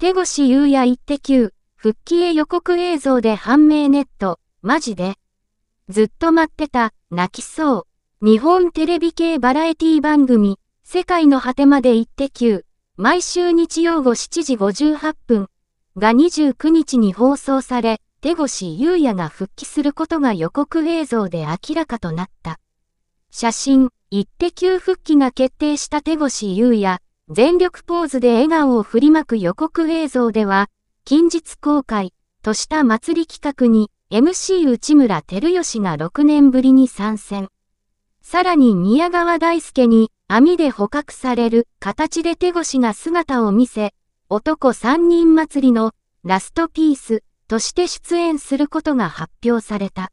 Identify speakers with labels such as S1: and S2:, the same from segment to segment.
S1: 手越優也一手う、復帰へ予告映像で判明ネット、マジで。ずっと待ってた、泣きそう。日本テレビ系バラエティ番組、世界の果てまで一手う、毎週日曜午7時58分が29日に放送され、手越優也が復帰することが予告映像で明らかとなった。写真、一手う復帰が決定した手越優也、全力ポーズで笑顔を振りまく予告映像では、近日公開とした祭り企画に MC 内村照義が6年ぶりに参戦。さらに宮川大輔に網で捕獲される形で手越しが姿を見せ、男3人祭りのラストピースとして出演することが発表された。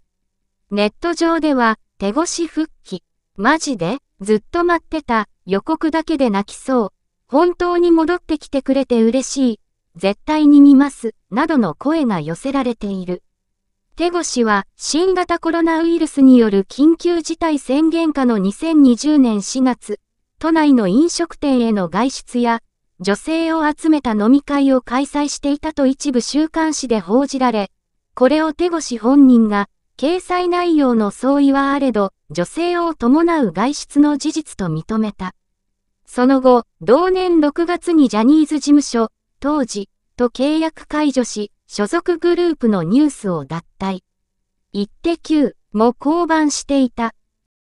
S1: ネット上では手越し復帰、マジでずっと待ってた予告だけで泣きそう本当に戻ってきてくれて嬉しい、絶対に見ます、などの声が寄せられている。手越は新型コロナウイルスによる緊急事態宣言下の2020年4月、都内の飲食店への外出や、女性を集めた飲み会を開催していたと一部週刊誌で報じられ、これを手越本人が、掲載内容の相違はあれど、女性を伴う外出の事実と認めた。その後、同年6月にジャニーズ事務所、当時、と契約解除し、所属グループのニュースを脱退。イッテ Q も降板していた。